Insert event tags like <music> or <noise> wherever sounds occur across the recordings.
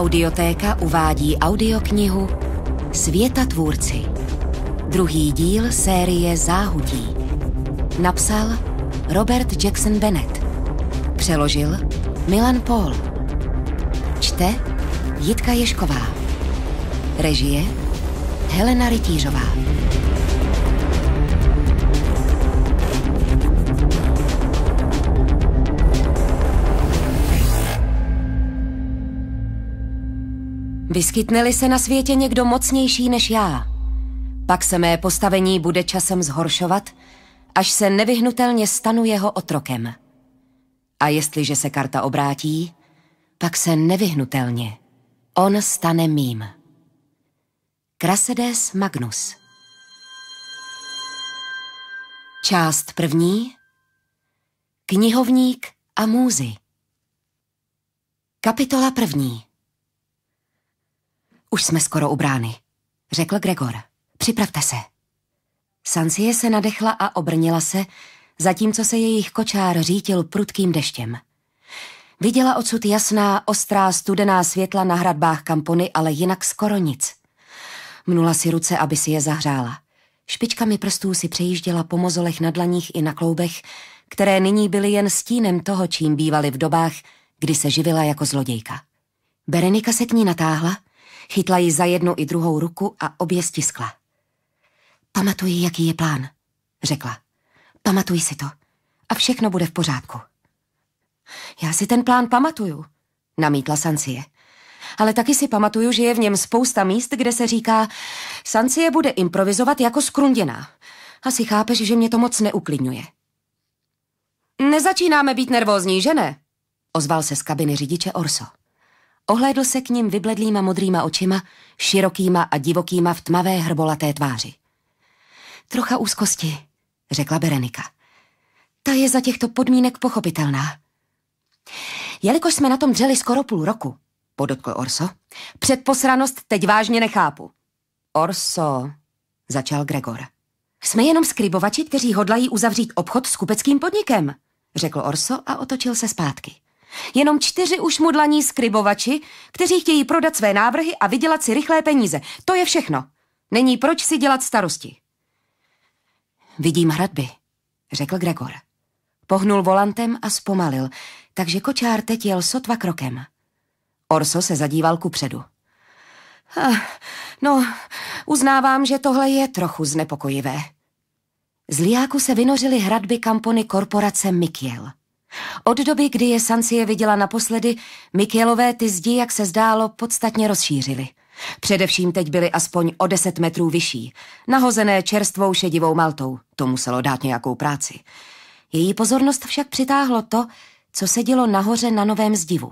Audiotéka uvádí audioknihu Světa tvůrci. Druhý díl série Záhudí. Napsal Robert Jackson Bennett. Přeložil Milan Paul. Čte Jitka Ješková. Režie Helena Rytířová. Vyskytne-li se na světě někdo mocnější než já, pak se mé postavení bude časem zhoršovat, až se nevyhnutelně stanu jeho otrokem. A jestliže se karta obrátí, pak se nevyhnutelně on stane mým. Krasedes Magnus Část první Knihovník a můzy Kapitola první už jsme skoro u brány, řekl Gregor. Připravte se. Sansie se nadechla a obrnila se, zatímco se jejich kočár řítil prudkým deštěm. Viděla odsud jasná, ostrá, studená světla na hradbách kampony, ale jinak skoro nic. Mnula si ruce, aby si je zahřála. Špičkami prstů si přejížděla po mozolech na dlaních i na kloubech, které nyní byly jen stínem toho, čím bývaly v dobách, kdy se živila jako zlodějka. Berenika se k ní natáhla – Chytla ji za jednu i druhou ruku a obě stiskla. Pamatuji, jaký je plán, řekla. Pamatuj si to a všechno bude v pořádku. Já si ten plán pamatuju, namítla Sancie. Ale taky si pamatuju, že je v něm spousta míst, kde se říká, Sancie bude improvizovat jako skrunděná. Asi chápeš, že mě to moc neuklidňuje. Nezačínáme být nervózní, že ne? Ozval se z kabiny řidiče Orso. Ohlédl se k ním vybledlýma modrýma očima, širokýma a divokýma v tmavé hrbolaté tváři. Trocha úzkosti, řekla Berenika. Ta je za těchto podmínek pochopitelná. Jelikož jsme na tom dřeli skoro půl roku, podotkl Orso, předposranost teď vážně nechápu. Orso, začal Gregor. Jsme jenom skrybovači, kteří hodlají uzavřít obchod s kupeckým podnikem, řekl Orso a otočil se zpátky. Jenom čtyři už mudlaní skribovači, kteří chtějí prodat své návrhy a vydělat si rychlé peníze. To je všechno. Není proč si dělat starosti. Vidím hradby, řekl Gregor. Pohnul volantem a zpomalil, takže kočár teď jel sotva krokem. Orso se zadíval kupředu. No, uznávám, že tohle je trochu znepokojivé. Z liáku se vynořily hradby kampony korporace Mikiel. Od doby, kdy je Sancie viděla naposledy, Mikielové ty zdi, jak se zdálo, podstatně rozšířily. Především teď byly aspoň o deset metrů vyšší, nahozené čerstvou šedivou maltou. To muselo dát nějakou práci. Její pozornost však přitáhlo to, co se dělo nahoře na novém zdivu.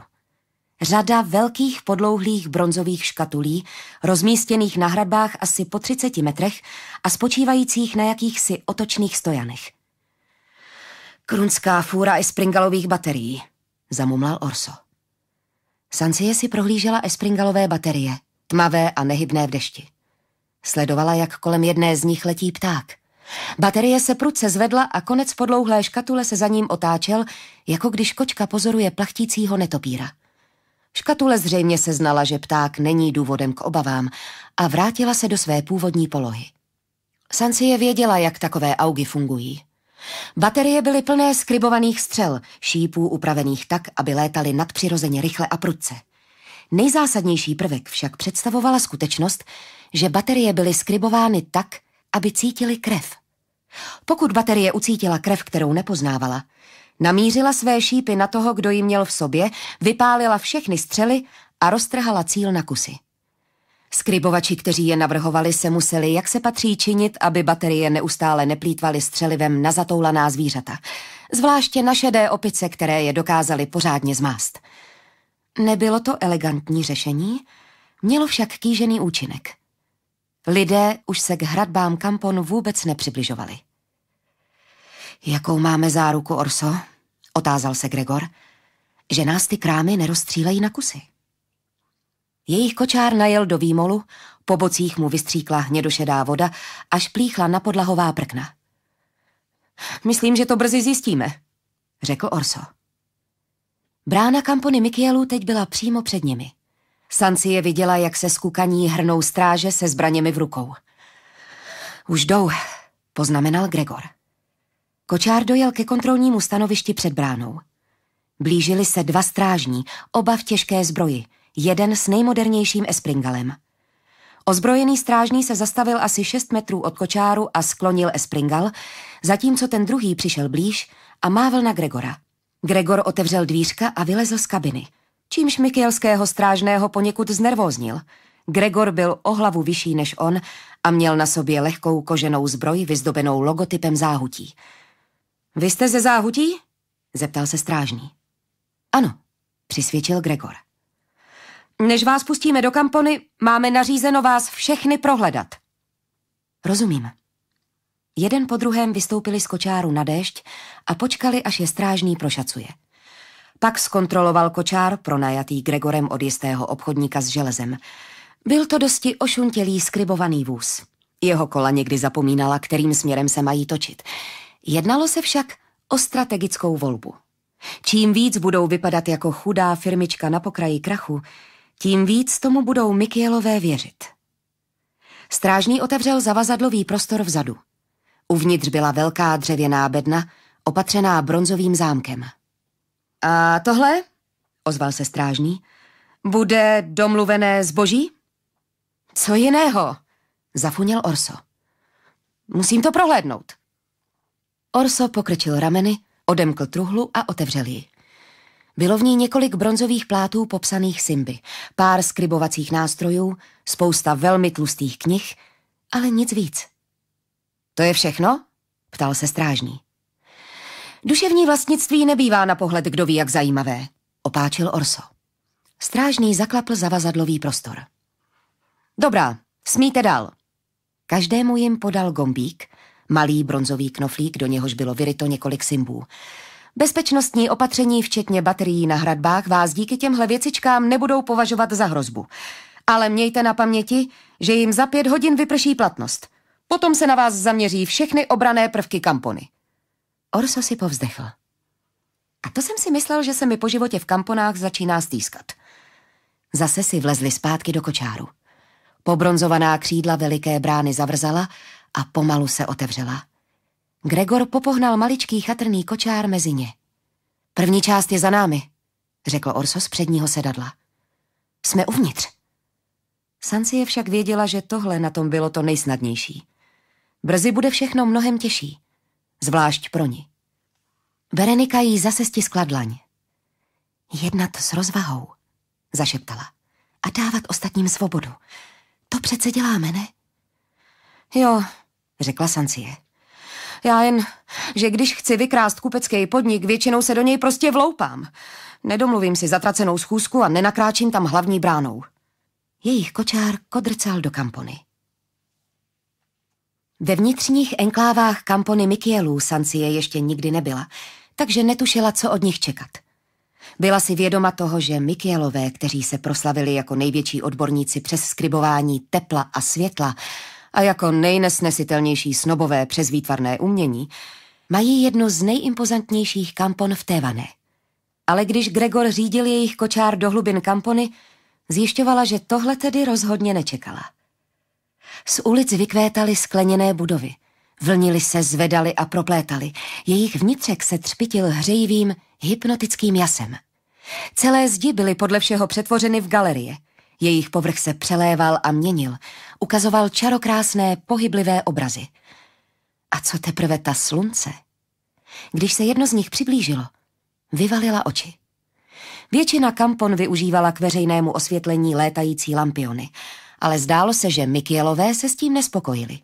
Řada velkých podlouhlých bronzových škatulí, rozmístěných na hradbách asi po 30 metrech a spočívajících na jakýchsi otočných stojanech. Krunská fůra espringalových baterií, zamumlal Orso. Sancie si prohlížela espringalové baterie, tmavé a nehybné v dešti. Sledovala, jak kolem jedné z nich letí pták. Baterie se prudce zvedla a konec podlouhlé škatule se za ním otáčel, jako když kočka pozoruje plachtícího netopíra. Škatule zřejmě se znala, že pták není důvodem k obavám a vrátila se do své původní polohy. Sancie věděla, jak takové augy fungují. Baterie byly plné skribovaných střel, šípů upravených tak, aby létaly nadpřirozeně rychle a prudce. Nejzásadnější prvek však představovala skutečnost, že baterie byly skribovány tak, aby cítili krev. Pokud baterie ucítila krev, kterou nepoznávala, namířila své šípy na toho, kdo ji měl v sobě, vypálila všechny střely a roztrhala cíl na kusy. Skrybovači, kteří je navrhovali, se museli, jak se patří činit, aby baterie neustále neplýtvaly střelivem na zatoulaná zvířata. Zvláště na šedé opice, které je dokázali pořádně zmást. Nebylo to elegantní řešení, mělo však kýžený účinek. Lidé už se k hradbám Kampon vůbec nepřibližovali. Jakou máme záruku, Orso? Otázal se Gregor. Že nás ty krámy neroztřílejí na kusy. Jejich kočár najel do výmolu, po bocích mu vystříkla hnědošedá voda a šplíchla na podlahová prkna. Myslím, že to brzy zjistíme, řekl Orso. Brána kampony Mikielu teď byla přímo před nimi. Sanci je viděla, jak se skukaní hrnou stráže se zbraněmi v rukou. Už jdou, poznamenal Gregor. Kočár dojel ke kontrolnímu stanovišti před bránou. Blížili se dva strážní, oba v těžké zbroji – jeden s nejmodernějším Espringalem. Ozbrojený strážný se zastavil asi 6 metrů od kočáru a sklonil Espringal, zatímco ten druhý přišel blíž a mávl na Gregora. Gregor otevřel dvířka a vylezl z kabiny, čímž Mikielského strážného poněkud znervóznil. Gregor byl o hlavu vyšší než on a měl na sobě lehkou koženou zbroj vyzdobenou logotypem záhutí. Vy jste ze záhutí? zeptal se strážný. Ano, přisvědčil Gregor. Než vás pustíme do kampony, máme nařízeno vás všechny prohledat. Rozumím. Jeden po druhém vystoupili z kočáru na déšť a počkali, až je strážný prošacuje. Pak zkontroloval kočár, pronajatý Gregorem od jistého obchodníka s železem. Byl to dosti ošuntělý skribovaný vůz. Jeho kola někdy zapomínala, kterým směrem se mají točit. Jednalo se však o strategickou volbu. Čím víc budou vypadat jako chudá firmička na pokraji krachu, tím víc tomu budou Mikielové věřit. Strážný otevřel zavazadlový prostor vzadu. Uvnitř byla velká dřevěná bedna, opatřená bronzovým zámkem. A tohle, ozval se strážný, bude domluvené zboží? Co jiného? Zafunil Orso. Musím to prohlédnout. Orso pokrčil rameny, odemkl truhlu a otevřel ji. Bylo v ní několik bronzových plátů popsaných symby, pár skribovacích nástrojů, spousta velmi tlustých knih, ale nic víc. To je všechno? ptal se strážný. Duševní vlastnictví nebývá na pohled, kdo ví, jak zajímavé, opáčil Orso. Strážný zaklapl zavazadlový prostor. Dobrá, smíte dál. Každému jim podal gombík, malý bronzový knoflík, do něhož bylo vyryto několik symbů. Bezpečnostní opatření, včetně baterií na hradbách, vás díky těmhle věcičkám nebudou považovat za hrozbu. Ale mějte na paměti, že jim za pět hodin vyprší platnost. Potom se na vás zaměří všechny obrané prvky kampony. Orso si povzdechl. A to jsem si myslel, že se mi po životě v kamponách začíná stýskat. Zase si vlezli zpátky do kočáru. Pobronzovaná křídla veliké brány zavrzala a pomalu se otevřela. Gregor popohnal maličký chatrný kočár mezi ně. První část je za námi, řekl Orso z předního sedadla. Jsme uvnitř. Sancie však věděla, že tohle na tom bylo to nejsnadnější. Brzy bude všechno mnohem těžší, zvlášť pro ní. Berenika jí zase stiskla dlaň. Jednat s rozvahou, zašeptala. A dávat ostatním svobodu. To přece děláme, ne? Jo, řekla Sancie. Já jen, že když chci vykrást kupecký podnik, většinou se do něj prostě vloupám. Nedomluvím si zatracenou schůzku a nenakráčím tam hlavní bránou. Jejich kočár kodrcal do kampony. Ve vnitřních enklávách kampony Mikielů Sancie ještě nikdy nebyla, takže netušila, co od nich čekat. Byla si vědoma toho, že Mikielové, kteří se proslavili jako největší odborníci přes skribování tepla a světla, a jako nejnesnesitelnější snobové přes výtvarné umění mají jedno z nejimpozantnějších kampon v Tévané. Ale když Gregor řídil jejich kočár do hlubin kampony, zjišťovala, že tohle tedy rozhodně nečekala. Z ulic vykvétaly skleněné budovy. Vlnili se, zvedali a proplétali. Jejich vnitřek se třpitil hřejivým, hypnotickým jasem. Celé zdi byly podle všeho přetvořeny v galerie – jejich povrch se přeléval a měnil, ukazoval čarokrásné pohyblivé obrazy. A co teprve ta slunce? Když se jedno z nich přiblížilo, vyvalila oči. Většina kampon využívala k veřejnému osvětlení létající lampiony, ale zdálo se, že Mikielové se s tím nespokojili.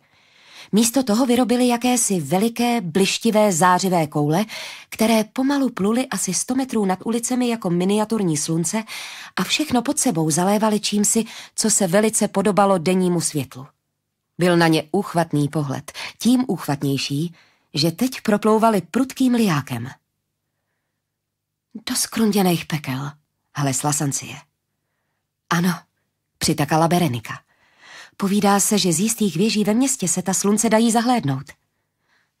Místo toho vyrobili jakési veliké, blištivé, zářivé koule, které pomalu pluly asi 100 metrů nad ulicemi jako miniaturní slunce a všechno pod sebou zalévali čímsi, co se velice podobalo dennímu světlu. Byl na ně úchvatný pohled, tím úchvatnější, že teď proplouvali prudkým liákem. Do skrunděných pekel, ale slasancie. Ano, přitakala Berenika. Povídá se, že z jistých věží ve městě se ta slunce dají zahlédnout.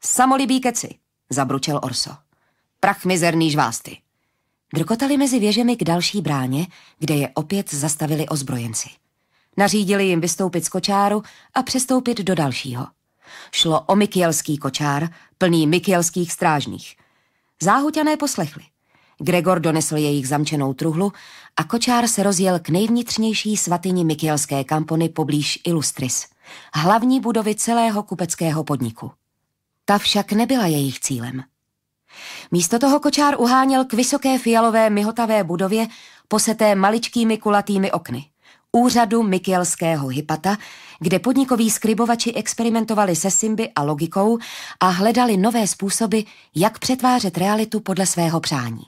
Samolibí keci, zabručel Orso. Prach mizerný žvásty. Drkotali mezi věžemi k další bráně, kde je opět zastavili ozbrojenci. Nařídili jim vystoupit z kočáru a přestoupit do dalšího. Šlo o mikielský kočár, plný mikielských strážných. Záhuťané poslechli. Gregor donesl jejich zamčenou truhlu a kočár se rozjel k nejvnitřnější svatyni Mikielské kampony poblíž Ilustris, hlavní budovy celého kupeckého podniku. Ta však nebyla jejich cílem. Místo toho kočár uháněl k vysoké fialové myhotavé budově poseté maličkými kulatými okny, úřadu Mikielského hypata, kde podnikoví skribovači experimentovali se symby a logikou a hledali nové způsoby, jak přetvářet realitu podle svého přání.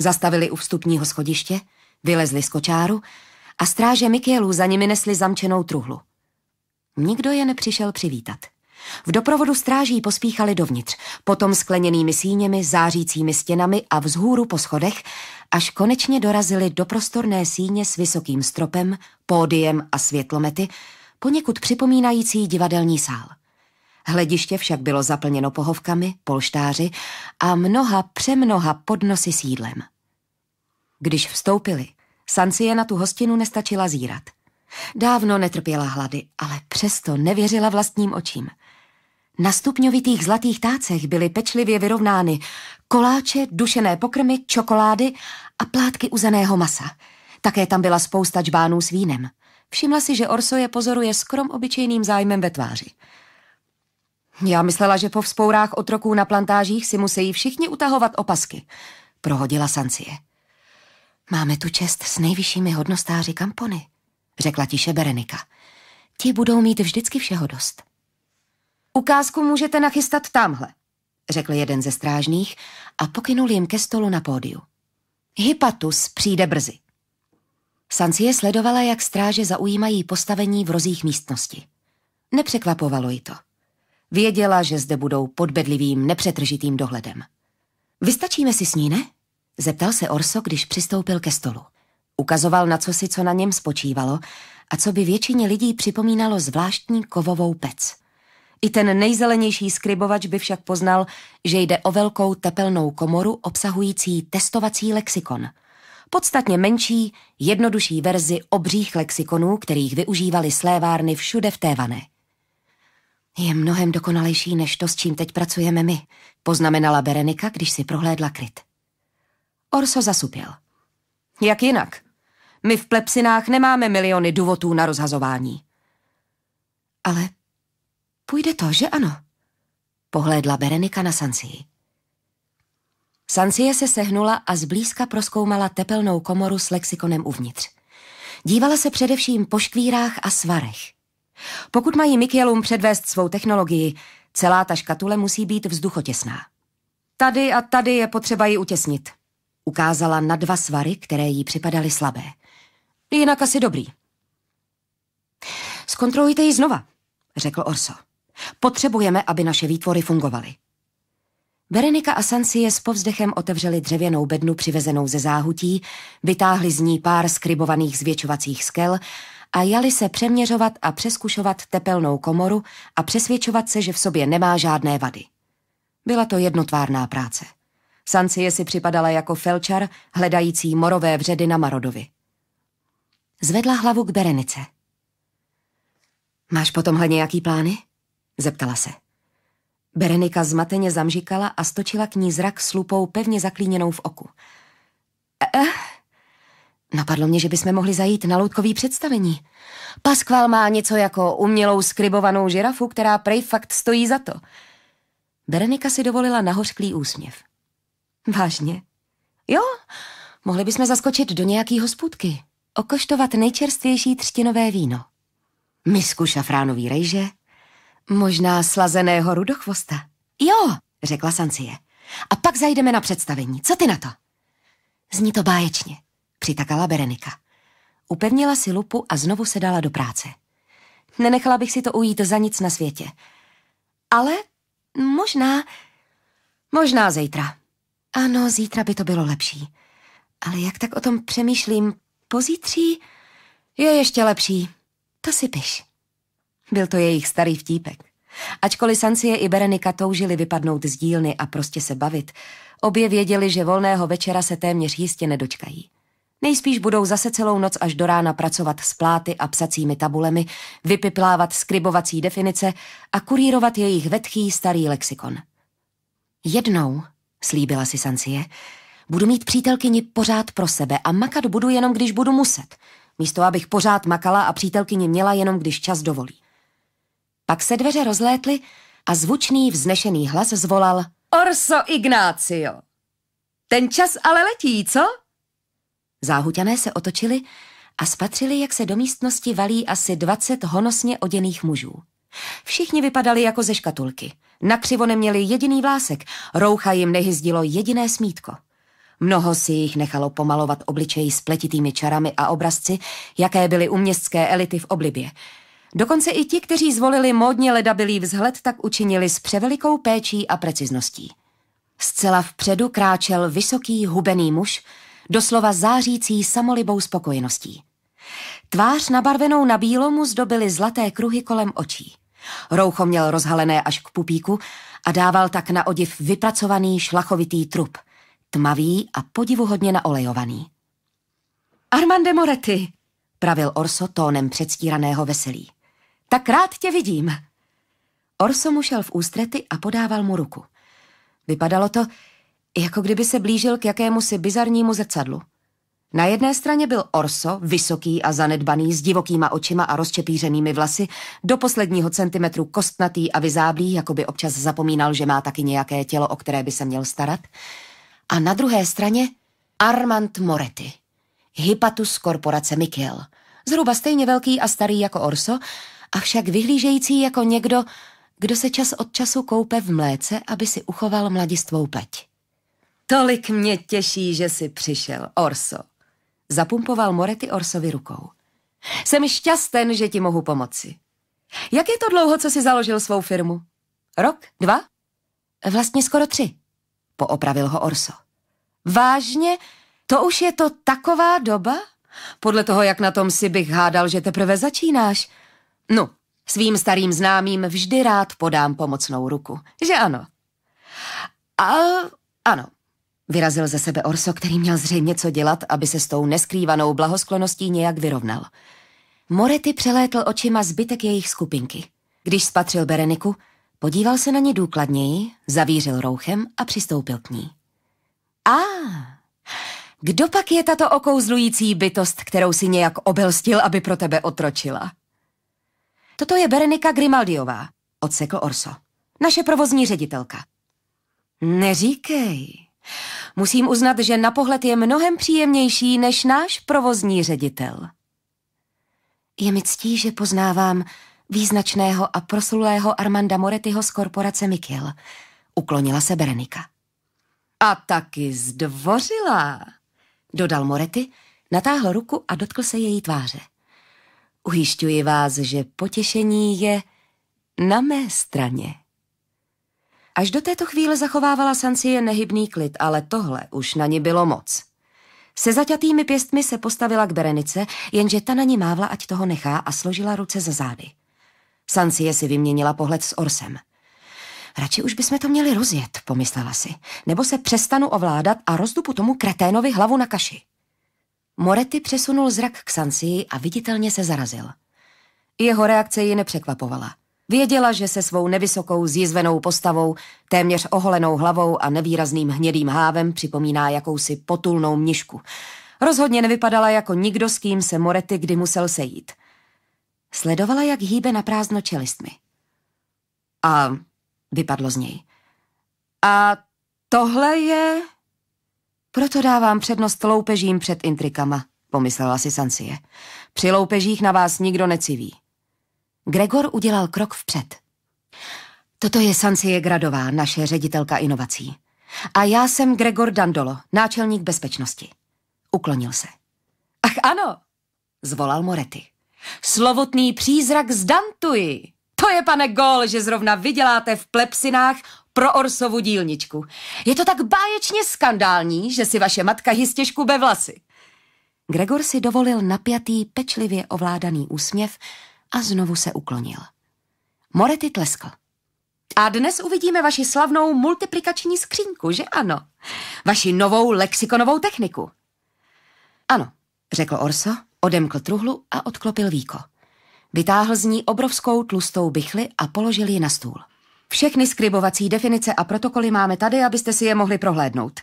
Zastavili u vstupního schodiště, vylezli z kočáru a stráže Mikielu za nimi nesli zamčenou truhlu. Nikdo je nepřišel přivítat. V doprovodu stráží pospíchali dovnitř, potom skleněnými síněmi, zářícími stěnami a vzhůru po schodech, až konečně dorazili do prostorné síně s vysokým stropem, pódiem a světlomety, poněkud připomínající divadelní sál. Hlediště však bylo zaplněno pohovkami, polštáři a mnoha přemnoha podnosy s jídlem. Když vstoupili, Sancie na tu hostinu nestačila zírat. Dávno netrpěla hlady, ale přesto nevěřila vlastním očím. Na stupňovitých zlatých tácech byly pečlivě vyrovnány koláče, dušené pokrmy, čokolády a plátky uzeného masa. Také tam byla spousta čbánů s vínem. Všimla si, že Orso je pozoruje skrom obyčejným zájmem ve tváři. Já myslela, že po vzpourách otroků na plantážích si musí všichni utahovat opasky. Prohodila Sancie. Máme tu čest s nejvyššími hodnostáři kampony, řekla tiše Berenika. Ti budou mít vždycky všeho dost. Ukázku můžete nachystat tamhle, řekl jeden ze strážných a pokynul jim ke stolu na pódiu. Hypatus přijde brzy. Sancie sledovala, jak stráže zaujímají postavení v rozích místnosti. Nepřekvapovalo ji to. Věděla, že zde budou pod bedlivým, nepřetržitým dohledem. Vystačíme si s ní, ne? Zeptal se Orso, když přistoupil ke stolu. Ukazoval na cosi, co na něm spočívalo a co by většině lidí připomínalo zvláštní kovovou pec. I ten nejzelenější skrybovač by však poznal, že jde o velkou tepelnou komoru obsahující testovací lexikon. Podstatně menší, jednodušší verzi obřích lexikonů, kterých využívali slévárny všude v Tévané. Je mnohem dokonalejší než to, s čím teď pracujeme my, poznamenala Berenika, když si prohlédla kryt. Orso zasupěl. Jak jinak? My v plepsinách nemáme miliony důvodů na rozhazování. Ale půjde to, že ano? Pohlédla Berenika na Sancii. Sancie se sehnula a zblízka proskoumala tepelnou komoru s lexikonem uvnitř. Dívala se především po škvírách a svarech. Pokud mají Mikielům předvést svou technologii, celá ta škatule musí být vzduchotěsná. Tady a tady je potřeba ji utěsnit. Ukázala na dva svary, které jí připadaly slabé. Jinak asi dobrý. Zkontrolujte ji znova, řekl Orso. Potřebujeme, aby naše výtvory fungovaly. Berenika a Sansie s povzdechem otevřeli dřevěnou bednu přivezenou ze záhutí, vytáhli z ní pár skribovaných zvětšovacích skel a jali se přeměřovat a přeskušovat tepelnou komoru a přesvědčovat se, že v sobě nemá žádné vady. Byla to jednotvárná práce. Sancie si připadala jako felčar, hledající morové vředy na Marodovi. Zvedla hlavu k Berenice. Máš potom tomhle nějaký plány? Zeptala se. Berenika zmateně zamžikala a stočila k ní zrak s lupou pevně zaklíněnou v oku. Eh, eh Napadlo mě, že bychom mohli zajít na loutkový představení. Paskval má něco jako umělou skribovanou žirafu, která prej fakt stojí za to. Berenika si dovolila nahořklý úsměv. Vážně? Jo, mohli bychom zaskočit do nějaký hospůdky, okoštovat nejčerstvější třtinové víno. Misku šafránový rejže, možná slazeného rudochvosta. Jo, řekla Sancie. A pak zajdeme na představení. Co ty na to? Zní to báječně přitakala Berenika. Upevnila si lupu a znovu se dala do práce. Nenechala bych si to ujít za nic na světě. Ale možná, možná zítra. Ano, zítra by to bylo lepší. Ale jak tak o tom přemýšlím, pozítří je ještě lepší. To si piš. Byl to jejich starý vtípek. Ačkoliv Sancie i Berenika toužili vypadnout z dílny a prostě se bavit, obě věděli, že volného večera se téměř jistě nedočkají. Nejspíš budou zase celou noc až do rána pracovat s pláty a psacími tabulemi, vypiplávat skribovací definice a kurírovat jejich vetchý starý lexikon. Jednou, slíbila si Sancie, budu mít přítelkyni pořád pro sebe a makat budu jenom, když budu muset, místo abych pořád makala a přítelkyni měla jenom, když čas dovolí. Pak se dveře rozlétly a zvučný vznešený hlas zvolal Orso Ignácio. Ten čas ale letí, co? Záhuťané se otočili a spatřili, jak se do místnosti valí asi dvacet honosně oděných mužů. Všichni vypadali jako ze škatulky. Nakřivo neměli jediný vlásek, roucha jim nehyzdilo jediné smítko. Mnoho si jich nechalo pomalovat obličeji s pletitými čarami a obrazci, jaké byly u městské elity v oblibě. Dokonce i ti, kteří zvolili módně ledabilý vzhled, tak učinili s převelikou péčí a precizností. Zcela vpředu kráčel vysoký hubený muž, doslova zářící samolibou spokojeností. Tvář nabarvenou na bílo mu zdobily zlaté kruhy kolem očí. Roucho měl rozhalené až k pupíku a dával tak na odiv vypracovaný šlachovitý trup, tmavý a podivuhodně naolejovaný. Armande Moretti, pravil Orso tónem předstíraného veselí. Tak rád tě vidím. Orso mu šel v ústrety a podával mu ruku. Vypadalo to, jako kdyby se blížil k jakémusi bizarnímu zrcadlu. Na jedné straně byl Orso, vysoký a zanedbaný, s divokýma očima a rozčepířenými vlasy, do posledního centimetru kostnatý a vyzáblý, jako by občas zapomínal, že má taky nějaké tělo, o které by se měl starat. A na druhé straně Armand Moretti, hypatus korporace Mikiel, zhruba stejně velký a starý jako Orso, avšak vyhlížející jako někdo, kdo se čas od času koupe v mléce, aby si uchoval mladistvou pleť. Tolik mě těší, že jsi přišel, Orso. Zapumpoval Morety Orsovi rukou. Jsem šťasten, že ti mohu pomoci. Jak je to dlouho, co jsi založil svou firmu? Rok? Dva? Vlastně skoro tři, poopravil ho Orso. Vážně? To už je to taková doba? Podle toho, jak na tom si bych hádal, že teprve začínáš. No, svým starým známým vždy rád podám pomocnou ruku, že ano? A ano, Vyrazil ze sebe Orso, který měl zřejmě co dělat, aby se s tou neskrývanou blahoskloností nějak vyrovnal. Morety přelétl očima zbytek jejich skupinky. Když spatřil Bereniku, podíval se na ně důkladněji, zavířil rouchem a přistoupil k ní. A, kdo pak je tato okouzlující bytost, kterou si nějak obelstil, aby pro tebe otročila? Toto je Berenika Grimaldiová, odsekl Orso. Naše provozní ředitelka. Neříkej. Musím uznat, že na pohled je mnohem příjemnější než náš provozní ředitel. Je mi ctí, že poznávám význačného a proslulého Armanda Moretyho z korporace Mikil. Uklonila se Berenika. A taky zdvořila, dodal Morety, natáhl ruku a dotkl se její tváře. Ujišťuji vás, že potěšení je na mé straně. Až do této chvíle zachovávala Sancie nehybný klid, ale tohle už na ní bylo moc. Se zaťatými pěstmi se postavila k Berenice, jenže ta na ní mávla, ať toho nechá a složila ruce za zády. Sancie si vyměnila pohled s Orsem. Radši už bychom to měli rozjet, pomyslela si, nebo se přestanu ovládat a rozdupu tomu kreténovi hlavu na kaši. Moretti přesunul zrak k Sancii a viditelně se zarazil. Jeho reakce ji nepřekvapovala – Věděla, že se svou nevysokou zjizvenou postavou, téměř oholenou hlavou a nevýrazným hnědým hávem připomíná jakousi potulnou mnišku. Rozhodně nevypadala jako nikdo, s kým se Morety kdy musel sejít. Sledovala, jak hýbe na prázdno čelistmi. A vypadlo z něj. A tohle je... Proto dávám přednost loupežím před intrikama, pomyslela si Sancie. Při loupežích na vás nikdo neciví. Gregor udělal krok vpřed. Toto je Sancie Gradová, naše ředitelka inovací. A já jsem Gregor Dandolo, náčelník bezpečnosti. Uklonil se. Ach ano, zvolal Moretti. Slovotný přízrak z Dantui. To je, pane Gol, že zrovna vyděláte v plepsinách pro Orsovu dílničku. Je to tak báječně skandální, že si vaše matka jistě škube vlasy. Gregor si dovolil napjatý, pečlivě ovládaný úsměv, a znovu se uklonil. Morety tleskl. A dnes uvidíme vaši slavnou multiplikační skřínku, že ano? Vaši novou lexikonovou techniku. Ano, řekl Orso, odemkl truhlu a odklopil víko. Vytáhl z ní obrovskou tlustou bychli a položil ji na stůl. Všechny skribovací definice a protokoly máme tady, abyste si je mohli prohlédnout.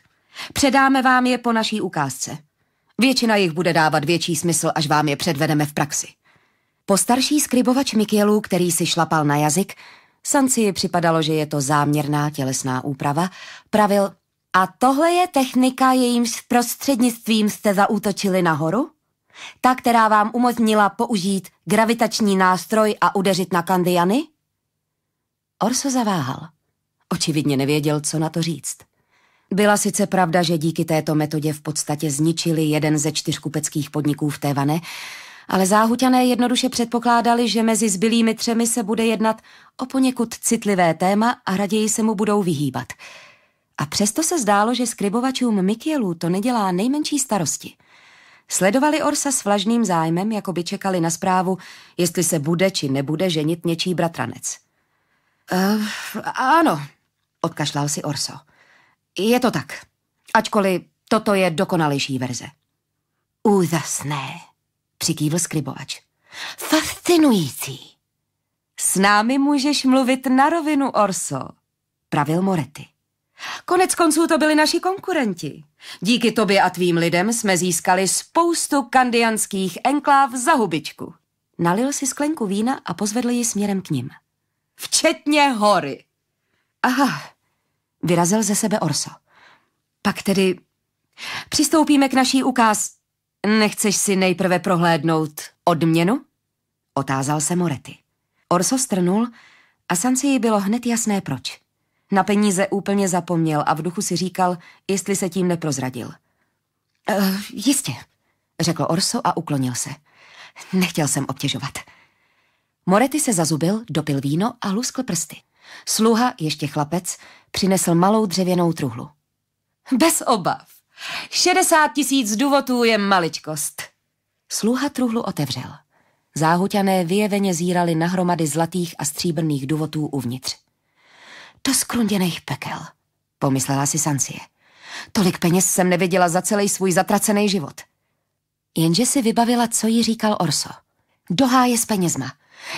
Předáme vám je po naší ukázce. Většina jich bude dávat větší smysl, až vám je předvedeme v praxi. Postarší skribovač Mikielů, který si šlapal na jazyk, Sanci připadalo, že je to záměrná tělesná úprava, pravil a tohle je technika, jejímž prostřednictvím jste zaútočili nahoru? Ta, která vám umožnila použít gravitační nástroj a udeřit na kandiany? Orso zaváhal. Očividně nevěděl, co na to říct. Byla sice pravda, že díky této metodě v podstatě zničili jeden ze čtyř kupeckých podniků v Tévane, ale záhuťané jednoduše předpokládali, že mezi zbylými třemi se bude jednat o poněkud citlivé téma a raději se mu budou vyhýbat. A přesto se zdálo, že skribovačům Mikielů to nedělá nejmenší starosti. Sledovali Orsa s vlažným zájmem, jako by čekali na zprávu, jestli se bude či nebude ženit něčí bratranec. Uh, ano, odkašlal si Orso. Je to tak, ačkoliv toto je dokonalejší verze. Úžasné, přikývl skribovač. Fascinující. S námi můžeš mluvit na rovinu, Orso, pravil Morety. Konec konců to byli naši konkurenti. Díky tobě a tvým lidem jsme získali spoustu kandianských enkláv za hubičku. Nalil si sklenku vína a pozvedl ji směrem k ním. Včetně hory. Aha, vyrazil ze sebe Orso. Pak tedy přistoupíme k naší ukáz... Nechceš si nejprve prohlédnout odměnu? Otázal se Morety. Orso strnul a jí bylo hned jasné proč. Na peníze úplně zapomněl a v duchu si říkal, jestli se tím neprozradil. E, jistě, řekl Orso a uklonil se. Nechtěl jsem obtěžovat. Morety se zazubil, dopil víno a luskl prsty. Sluha, ještě chlapec, přinesl malou dřevěnou truhlu. Bez obav, 60 tisíc důvodů je maličkost. Sluha truhlu otevřel. Záhuťané vyjeveně zírali na hromady zlatých a stříbrných důvodů uvnitř. To skrunděných pekel, pomyslela si Sancie. Tolik peněz jsem neviděla za celý svůj zatracený život. Jenže si vybavila, co jí říkal Orso. Doháje s penězma.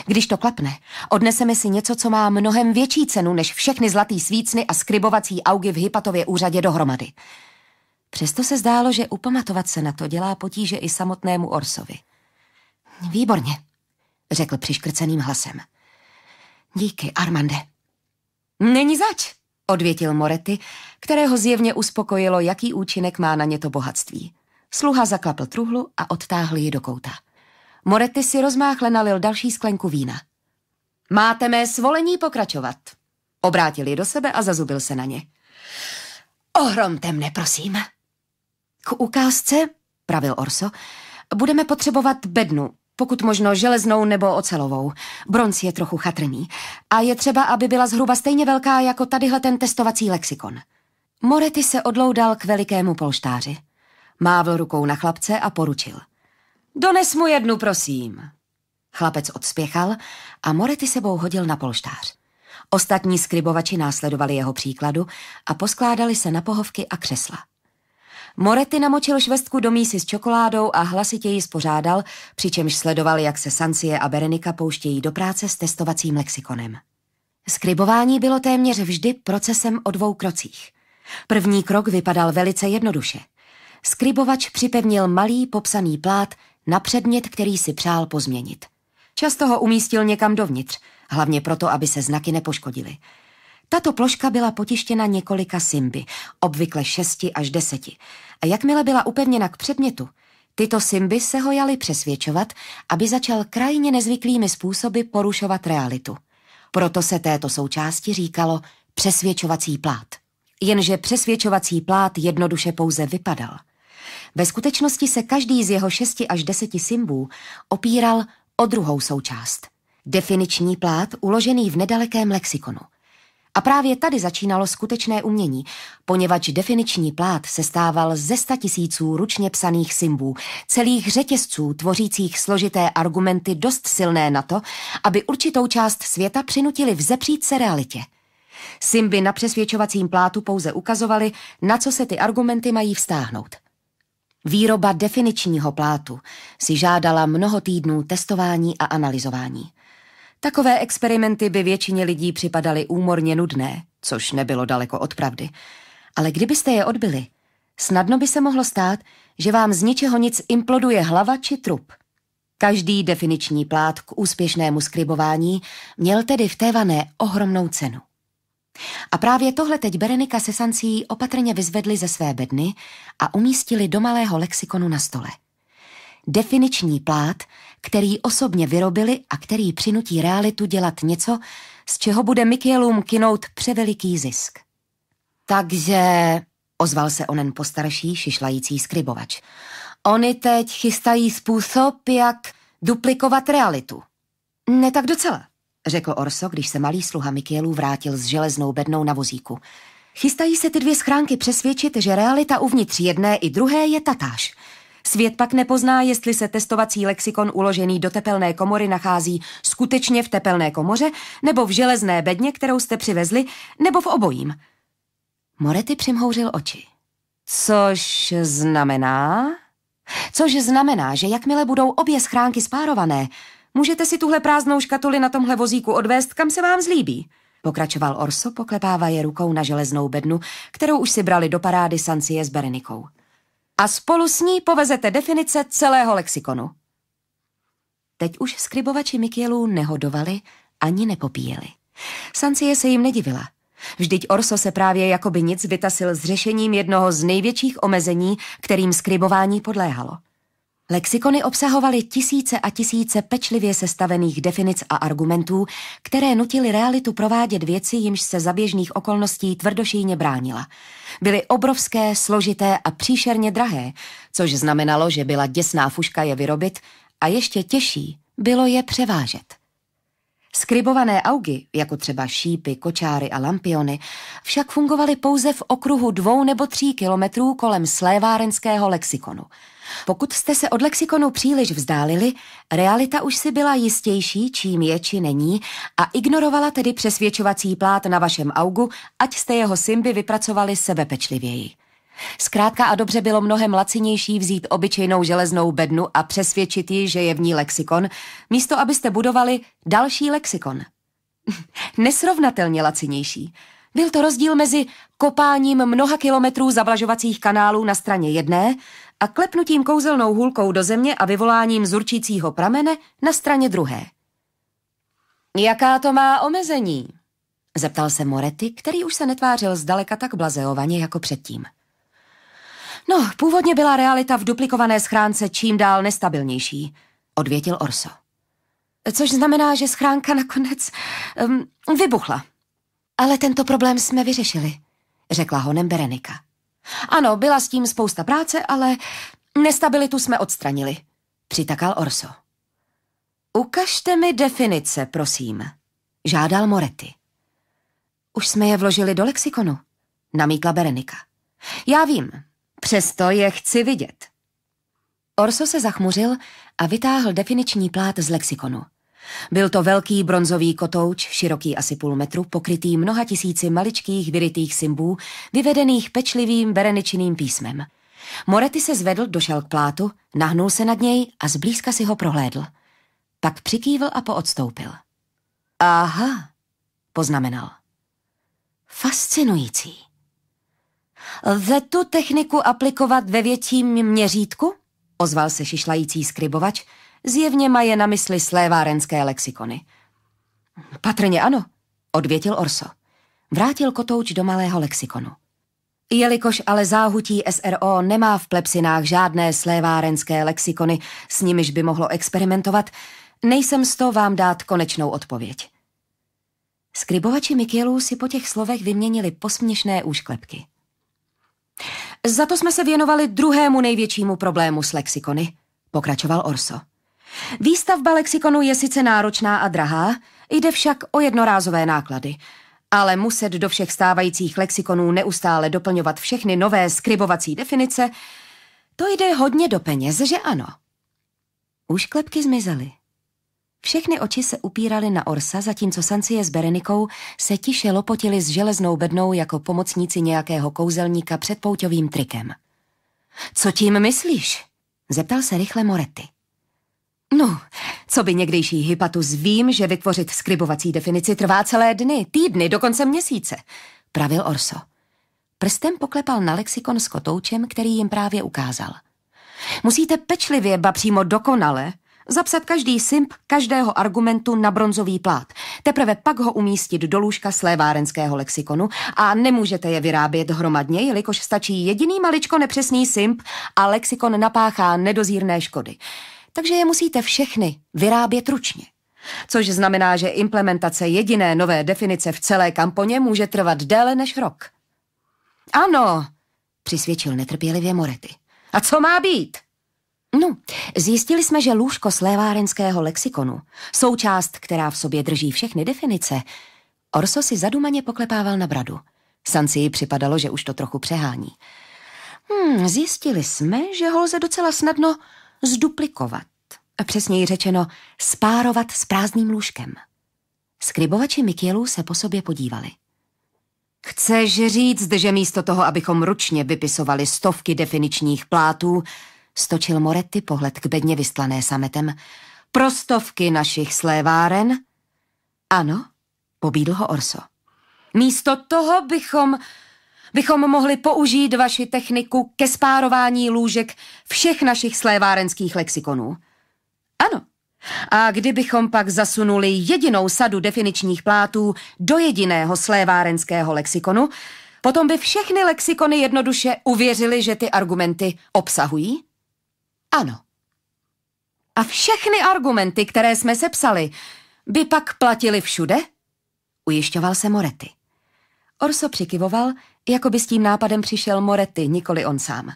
Když to klapne, odneseme si něco, co má mnohem větší cenu než všechny zlatý svícny a skribovací augy v Hypatově úřadě dohromady. Přesto se zdálo, že upamatovat se na to dělá potíže i samotnému Orsovi. Výborně, řekl přiškrceným hlasem. Díky, Armande. Není zač, odvětil Morety, kterého zjevně uspokojilo, jaký účinek má na ně to bohatství. Sluha zaklapl truhlu a odtáhl ji do kouta. Morety si rozmáchle nalil další sklenku vína. Máte mé svolení pokračovat. Obrátil je do sebe a zazubil se na ně. Ohromte mne, prosím. K ukázce, pravil Orso, budeme potřebovat bednu, pokud možno železnou nebo ocelovou. Bronz je trochu chatrný. A je třeba, aby byla zhruba stejně velká jako tadyhle ten testovací lexikon. Morety se odloudal k velikému polštáři. Mávl rukou na chlapce a poručil. Dones mu jednu, prosím. Chlapec odspěchal a Morety sebou hodil na polštář. Ostatní skribovači následovali jeho příkladu a poskládali se na pohovky a křesla. Moretti namočil švestku do mísy s čokoládou a hlasitě ji spořádal, přičemž sledoval, jak se Sancie a Berenika pouštějí do práce s testovacím lexikonem. Skribování bylo téměř vždy procesem o dvou krocích. První krok vypadal velice jednoduše. Skribovač připevnil malý popsaný plát na předmět, který si přál pozměnit. Často ho umístil někam dovnitř, hlavně proto, aby se znaky nepoškodily – tato ploška byla potištěna několika symby, obvykle šesti až deseti, A jakmile byla upevněna k předmětu, tyto symby se ho jali přesvědčovat, aby začal krajně nezvyklými způsoby porušovat realitu. Proto se této součásti říkalo přesvědčovací plát. Jenže přesvědčovací plát jednoduše pouze vypadal. Ve skutečnosti se každý z jeho šesti až deseti symbů opíral o druhou součást. Definiční plát uložený v nedalekém lexikonu – a právě tady začínalo skutečné umění, poněvadž definiční plát stával ze sta tisíců ručně psaných symbů, celých řetězců tvořících složité argumenty dost silné na to, aby určitou část světa přinutili vzepřít se realitě. Symby na přesvědčovacím plátu pouze ukazovali, na co se ty argumenty mají vztáhnout. Výroba definičního plátu si žádala mnoho týdnů testování a analyzování – Takové experimenty by většině lidí připadaly úmorně nudné, což nebylo daleko od pravdy. Ale kdybyste je odbyli, snadno by se mohlo stát, že vám z ničeho nic imploduje hlava či trup. Každý definiční plát k úspěšnému skribování měl tedy v tévané ohromnou cenu. A právě tohle teď Berenika se Sancí opatrně vyzvedli ze své bedny a umístili do malého lexikonu na stole. Definiční plát který osobně vyrobili a který přinutí realitu dělat něco, z čeho bude Mikielům kinout převeliký zisk. Takže, ozval se onen postarší šišlající skribovač, oni teď chystají způsob, jak duplikovat realitu. Ne tak docela, řekl Orso, když se malý sluha Mikielů vrátil s železnou bednou na vozíku. Chystají se ty dvě schránky přesvědčit, že realita uvnitř jedné i druhé je tatáž – Svět pak nepozná, jestli se testovací lexikon uložený do tepelné komory nachází skutečně v tepelné komoře, nebo v železné bedně, kterou jste přivezli, nebo v obojím. Morety přimhouřil oči. Což znamená... Což znamená, že jakmile budou obě schránky spárované, můžete si tuhle prázdnou škatuli na tomhle vozíku odvést, kam se vám zlíbí. Pokračoval Orso, poklepávaje rukou na železnou bednu, kterou už si brali do parády Sancie s Berenikou a spolu s ní povezete definice celého lexikonu. Teď už skribovači Mikielů nehodovali ani nepopíjeli. Sancie se jim nedivila. Vždyť Orso se právě jakoby nic vytasil s řešením jednoho z největších omezení, kterým skribování podléhalo – Lexikony obsahovaly tisíce a tisíce pečlivě sestavených definic a argumentů, které nutily realitu provádět věci, jimž se za běžných okolností tvrdošíně bránila. Byly obrovské, složité a příšerně drahé, což znamenalo, že byla děsná fuška je vyrobit a ještě těžší bylo je převážet. Skribované augy, jako třeba šípy, kočáry a lampiony, však fungovaly pouze v okruhu dvou nebo tří kilometrů kolem slévárenského lexikonu – pokud jste se od lexikonu příliš vzdálili, realita už si byla jistější, čím je či není, a ignorovala tedy přesvědčovací plát na vašem augu, ať jste jeho symby vypracovali sebepečlivěji. Zkrátka a dobře bylo mnohem lacinější vzít obyčejnou železnou bednu a přesvědčit ji, že je v ní lexikon, místo abyste budovali další lexikon. <laughs> Nesrovnatelně lacinější. Byl to rozdíl mezi kopáním mnoha kilometrů zavlažovacích kanálů na straně jedné a klepnutím kouzelnou hůlkou do země a vyvoláním zurčícího pramene na straně druhé. Jaká to má omezení? Zeptal se Morety, který už se netvářil zdaleka tak blazeovaně jako předtím. No, původně byla realita v duplikované schránce čím dál nestabilnější, odvětil Orso. Což znamená, že schránka nakonec um, vybuchla. Ale tento problém jsme vyřešili, řekla honem Berenika. Ano, byla s tím spousta práce, ale nestabilitu jsme odstranili, přitakal Orso. Ukažte mi definice, prosím, žádal Moretti. Už jsme je vložili do lexikonu, namítla Berenika. Já vím, přesto je chci vidět. Orso se zachmuřil a vytáhl definiční plát z lexikonu. Byl to velký bronzový kotouč, široký asi půl metru, pokrytý mnoha tisíci maličkých vyrytých symbů, vyvedených pečlivým bereničiným písmem. Morety se zvedl, došel k plátu, nahnul se nad něj a zblízka si ho prohlédl. Pak přikývl a poodstoupil. Aha, poznamenal. Fascinující. Lze tu techniku aplikovat ve větším měřítku? Ozval se šišlající skribovač, Zjevně má je na mysli slévárenské lexikony. Patrně ano, odvětil Orso. Vrátil kotouč do malého lexikonu. Jelikož ale záhutí SRO nemá v plepsinách žádné slévárenské lexikony, s nimiž by mohlo experimentovat, nejsem s to vám dát konečnou odpověď. Skribovači Mikielů si po těch slovech vyměnili posměšné úšklepky. Za to jsme se věnovali druhému největšímu problému s lexikony, pokračoval Orso. Výstavba lexikonu je sice náročná a drahá, jde však o jednorázové náklady. Ale muset do všech stávajících lexikonů neustále doplňovat všechny nové skribovací definice, to jde hodně do peněz, že ano? Už klepky zmizely. Všechny oči se upíraly na Orsa, zatímco Sancie s Berenikou se tiše lopotili s železnou bednou jako pomocníci nějakého kouzelníka před pouťovým trikem. Co tím myslíš? Zeptal se rychle Moretti. No, co by někdejší hypatus vím, že vytvořit skribovací definici trvá celé dny, týdny, dokonce měsíce, pravil Orso. Prstem poklepal na lexikon s kotoučem, který jim právě ukázal. Musíte pečlivě, ba přímo dokonale, zapsat každý simp, každého argumentu na bronzový plát. Teprve pak ho umístit do lůžka slévárenského lexikonu a nemůžete je vyrábět hromadně, jelikož stačí jediný maličko nepřesný simp a lexikon napáchá nedozírné škody takže je musíte všechny vyrábět ručně. Což znamená, že implementace jediné nové definice v celé kamponě může trvat déle než rok. Ano, přisvědčil netrpělivě Morety. A co má být? No, zjistili jsme, že lůžko slévárenského lexikonu, součást, která v sobě drží všechny definice, Orso si zadumaně poklepával na bradu. ji připadalo, že už to trochu přehání. Hmm, zjistili jsme, že ho lze docela snadno zduplikovat, přesněji řečeno spárovat s prázdným lůžkem. Skribovači Mikielů se po sobě podívali. Chceš říct, že místo toho, abychom ručně vypisovali stovky definičních plátů, stočil Moretti pohled k bedně vystlané sametem, pro stovky našich sléváren? Ano, pobídl ho Orso. Místo toho bychom bychom mohli použít vaši techniku ke spárování lůžek všech našich slévárenských lexikonů. Ano. A kdybychom pak zasunuli jedinou sadu definičních plátů do jediného slévárenského lexikonu, potom by všechny lexikony jednoduše uvěřili, že ty argumenty obsahují? Ano. A všechny argumenty, které jsme sepsali, by pak platili všude? Ujišťoval se Moretti. Orso přikyvoval, jako by s tím nápadem přišel Moretti, nikoli on sám.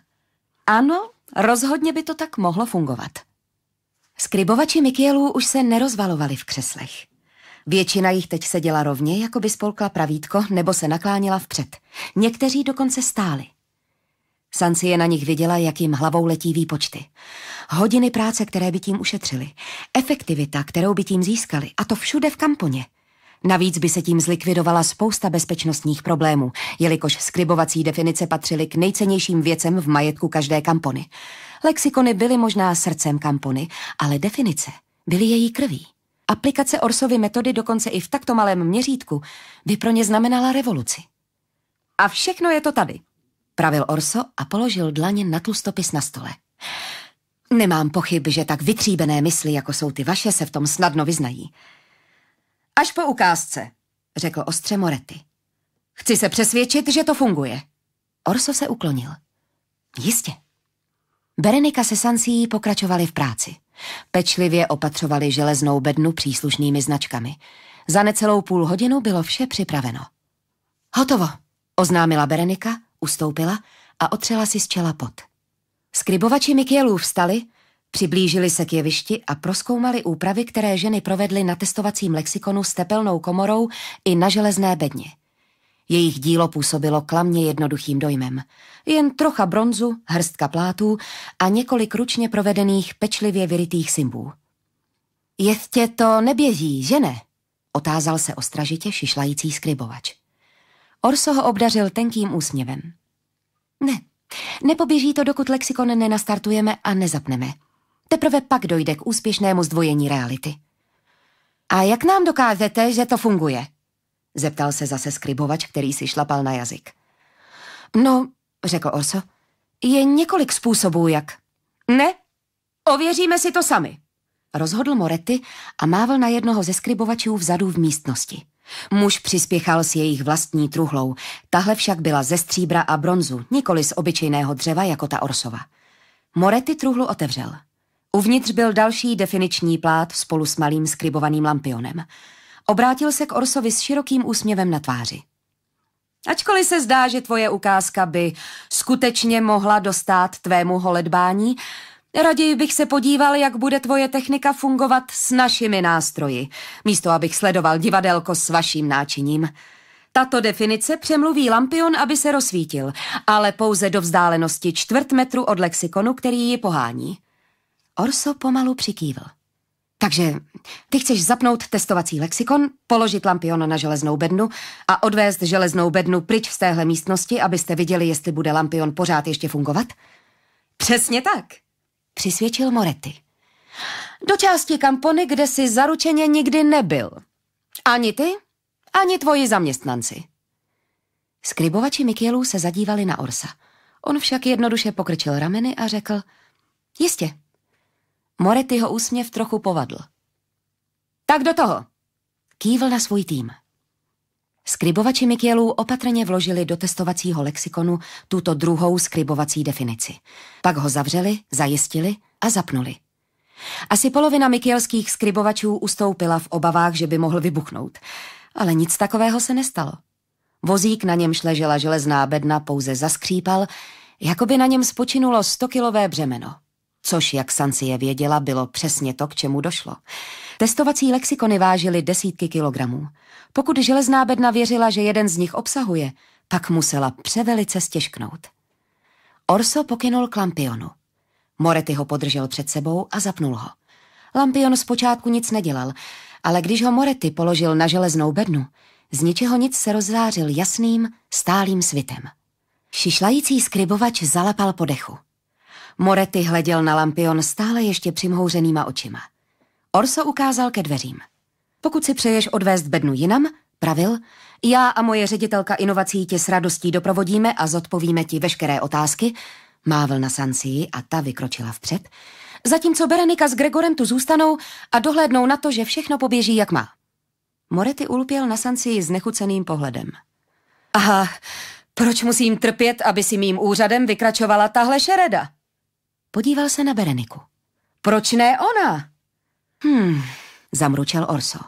Ano, rozhodně by to tak mohlo fungovat. Skribovači Mikielů už se nerozvalovali v křeslech. Většina jich teď seděla rovně, jako by spolkla pravítko nebo se naklánila vpřed. Někteří dokonce stáli. je na nich viděla, jak jim hlavou letí výpočty. Hodiny práce, které by tím ušetřili, efektivita, kterou by tím získali, a to všude v kamponě – Navíc by se tím zlikvidovala spousta bezpečnostních problémů, jelikož skribovací definice patřily k nejcennějším věcem v majetku každé kampony. Lexikony byly možná srdcem kampony, ale definice byly její krví. Aplikace Orsovy metody dokonce i v takto malém měřítku by pro ně znamenala revoluci. A všechno je to tady, pravil Orso a položil dlaně na tlustopis na stole. Nemám pochyb, že tak vytříbené mysli, jako jsou ty vaše, se v tom snadno vyznají. Až po ukázce, řekl ostře Moretti. Chci se přesvědčit, že to funguje. Orso se uklonil. Jistě. Berenika se Sansií pokračovali v práci. Pečlivě opatřovali železnou bednu příslušnými značkami. Za necelou půl hodinu bylo vše připraveno. Hotovo, oznámila Berenika, ustoupila a otřela si z čela pot. Skribovači Mikielů vstali Přiblížili se k jevišti a proskoumali úpravy, které ženy provedly na testovacím lexikonu s tepelnou komorou i na železné bedně. Jejich dílo působilo klamně jednoduchým dojmem. Jen trocha bronzu, hrstka plátů a několik ručně provedených pečlivě vyrytých symbů. Jezdě to neběží, že ne? Otázal se ostražitě šišlající skrybovač. Orso ho obdařil tenkým úsměvem. Ne, nepoběží to, dokud lexikon nenastartujeme a nezapneme – Teprve pak dojde k úspěšnému zdvojení reality. A jak nám dokážete, že to funguje? Zeptal se zase skribovač, který si šlapal na jazyk. No, řekl Orso, je několik způsobů, jak... Ne, ověříme si to sami. Rozhodl Moretti a mával na jednoho ze skribovačů vzadu v místnosti. Muž přispěchal s jejich vlastní truhlou, tahle však byla ze stříbra a bronzu, nikoli z obyčejného dřeva jako ta Orsova. Moretti truhlu otevřel – Uvnitř byl další definiční plát spolu s malým skribovaným lampionem. Obrátil se k Orsovi s širokým úsměvem na tváři. Ačkoliv se zdá, že tvoje ukázka by skutečně mohla dostat tvému holedbání, raději bych se podíval, jak bude tvoje technika fungovat s našimi nástroji, místo abych sledoval divadelko s vaším náčiním. Tato definice přemluví lampion, aby se rozsvítil, ale pouze do vzdálenosti čtvrt metru od lexikonu, který ji pohání. Orso pomalu přikývl. Takže ty chceš zapnout testovací lexikon, položit lampion na železnou bednu a odvést železnou bednu pryč z téhle místnosti, abyste viděli, jestli bude lampion pořád ještě fungovat? Přesně tak, přisvědčil Moretti. Do části kampony, kde jsi zaručeně nikdy nebyl. Ani ty, ani tvoji zaměstnanci. Skribovači Mikielů se zadívali na Orsa. On však jednoduše pokrčil rameny a řekl, jistě, Morety ho úsměv trochu povadl. Tak do toho! Kývl na svůj tým. Skribovači Mikielů opatrně vložili do testovacího lexikonu tuto druhou skribovací definici. Pak ho zavřeli, zajistili a zapnuli. Asi polovina mikielských skribovačů ustoupila v obavách, že by mohl vybuchnout. Ale nic takového se nestalo. Vozík, na němž ležela železná bedna, pouze zaskřípal, jako by na něm spočinulo stokilové břemeno což, jak Sancie věděla, bylo přesně to, k čemu došlo. Testovací lexikony vážily desítky kilogramů. Pokud železná bedna věřila, že jeden z nich obsahuje, pak musela převelice stěžknout. Orso pokynul k lampionu. Morety ho podržel před sebou a zapnul ho. Lampion zpočátku nic nedělal, ale když ho Morety položil na železnou bednu, z ničeho nic se rozvářil jasným, stálým svitem. Šišlající skrybovač zalapal po dechu. Moretti hleděl na lampion stále ještě přimhouřenýma očima. Orso ukázal ke dveřím. Pokud si přeješ odvést bednu jinam, pravil, já a moje ředitelka inovací tě s radostí doprovodíme a zodpovíme ti veškeré otázky, mávl na Sancii a ta vykročila vpřed, zatímco Berenika s Gregorem tu zůstanou a dohlédnou na to, že všechno poběží jak má. Moretti ulpěl na Sancii s nechuceným pohledem. Aha, proč musím trpět, aby si mým úřadem vykračovala tahle šereda? Podíval se na Bereniku. Proč ne ona? Hmm, zamručel Orso.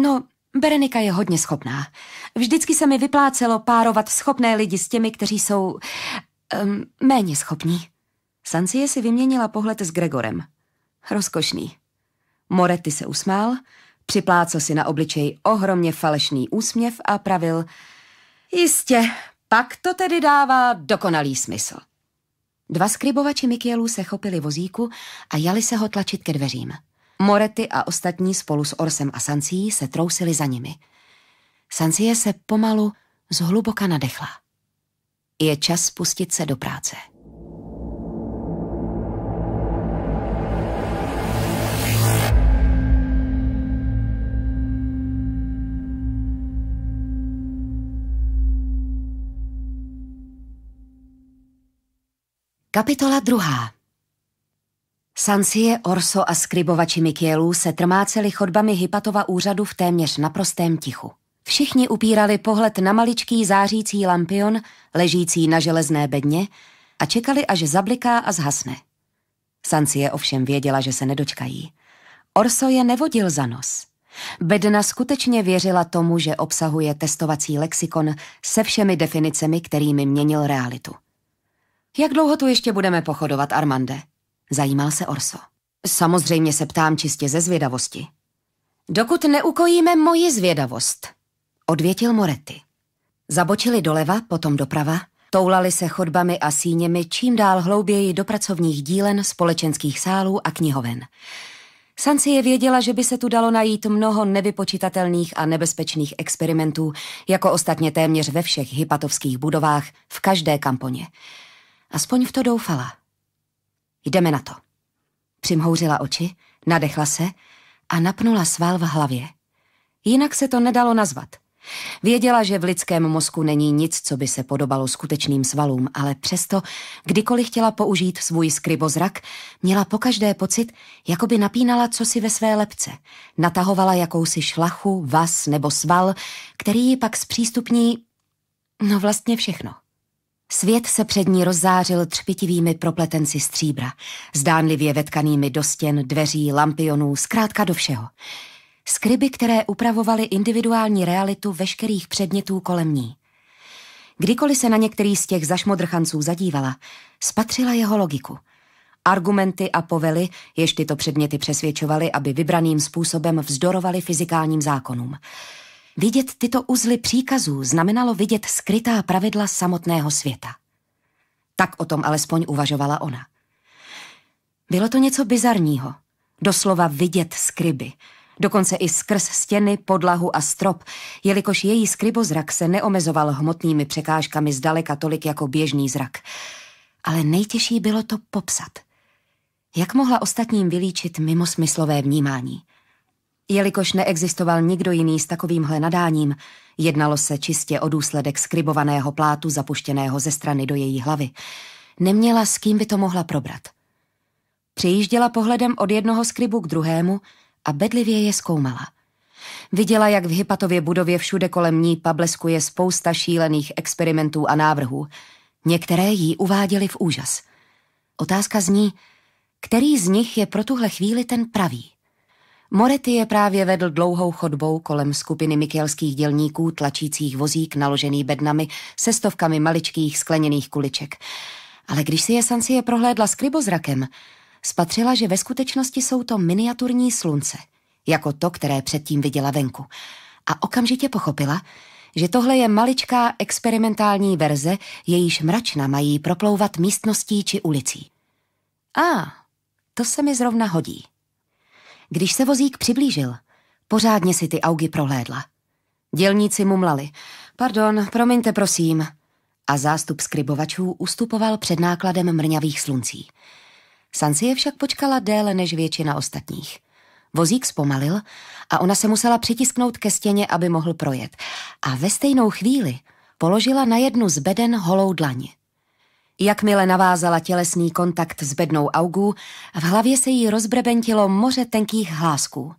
No, Berenika je hodně schopná. Vždycky se mi vyplácelo párovat schopné lidi s těmi, kteří jsou um, méně schopní. Sancie si vyměnila pohled s Gregorem. Rozkošný. Moretti se usmál, připlácl si na obličej ohromně falešný úsměv a pravil Jistě, pak to tedy dává dokonalý smysl. Dva skribovači Mikielů se chopili vozíku a jali se ho tlačit ke dveřím. Morety a ostatní spolu s Orsem a Sancí se trousili za nimi. Sancie se pomalu zhluboka nadechla. Je čas pustit se do práce. Kapitola druhá. Sansie, Orso a skribovači Mikielů se trmáceli chodbami Hypatova úřadu v téměř naprostém tichu. Všichni upírali pohled na maličký zářící lampion, ležící na železné bedně, a čekali, až zabliká a zhasne. Sansie ovšem věděla, že se nedočkají. Orso je nevodil za nos. Bedna skutečně věřila tomu, že obsahuje testovací lexikon se všemi definicemi, kterými měnil realitu. Jak dlouho tu ještě budeme pochodovat, Armande? Zajímal se Orso. Samozřejmě se ptám čistě ze zvědavosti. Dokud neukojíme moji zvědavost, odvětil Moretti. Zabočili doleva, potom doprava, toulali se chodbami a síněmi čím dál hlouběji do pracovních dílen, společenských sálů a knihoven. Sansi je věděla, že by se tu dalo najít mnoho nevypočitatelných a nebezpečných experimentů, jako ostatně téměř ve všech hypatovských budovách, v každé kamponě. Aspoň v to doufala. Jdeme na to. Přimhouřila oči, nadechla se a napnula sval v hlavě. Jinak se to nedalo nazvat. Věděla, že v lidském mozku není nic, co by se podobalo skutečným svalům, ale přesto, kdykoliv chtěla použít svůj skribozrak, měla pokaždé pocit, jako by napínala cosi ve své lepce. Natahovala jakousi šlachu, vas nebo sval, který ji pak zpřístupní... No vlastně všechno. Svět se před ní rozzářil třpitivými propletenci stříbra, zdánlivě vetkanými do stěn, dveří, lampionů, zkrátka do všeho. Skryby, které upravovaly individuální realitu veškerých předmětů kolem ní. Kdykoliv se na některý z těch zašmodrchanců zadívala, spatřila jeho logiku. Argumenty a povely, jež tyto předměty přesvědčovaly, aby vybraným způsobem vzdorovali fyzikálním zákonům – Vidět tyto uzly příkazů znamenalo vidět skrytá pravidla samotného světa. Tak o tom alespoň uvažovala ona. Bylo to něco bizarního. Doslova vidět skryby. Dokonce i skrz stěny, podlahu a strop, jelikož její skrybozrak se neomezoval hmotnými překážkami zdaleka tolik jako běžný zrak. Ale nejtěžší bylo to popsat. Jak mohla ostatním vylíčit mimosmyslové vnímání? Jelikož neexistoval nikdo jiný s takovýmhle nadáním, jednalo se čistě o důsledek skribovaného plátu zapuštěného ze strany do její hlavy. Neměla s kým by to mohla probrat. Přijížděla pohledem od jednoho skribu k druhému a bedlivě je zkoumala. Viděla, jak v Hypatově budově všude kolem ní pableskuje spousta šílených experimentů a návrhů. Některé jí uváděly v úžas. Otázka zní, který z nich je pro tuhle chvíli ten pravý? Moretti je právě vedl dlouhou chodbou kolem skupiny mikielských dělníků tlačících vozík naložený bednami se stovkami maličkých skleněných kuliček. Ale když si je Sansie prohlédla s krybozrakem, spatřila, že ve skutečnosti jsou to miniaturní slunce, jako to, které předtím viděla venku. A okamžitě pochopila, že tohle je maličká experimentální verze, jejíž mračna mají proplouvat místností či ulicí. A, ah, to se mi zrovna hodí. Když se vozík přiblížil, pořádně si ty augy prohlédla. Dělníci mumlali. Pardon, promiňte prosím. A zástup skrybovačů ustupoval před nákladem mrňavých sluncí. je však počkala déle než většina ostatních. Vozík zpomalil a ona se musela přitisknout ke stěně, aby mohl projet. A ve stejnou chvíli položila na jednu z beden holou dlaně. Jakmile navázala tělesný kontakt s bednou Augu, v hlavě se jí rozbrebentilo moře tenkých hlásků.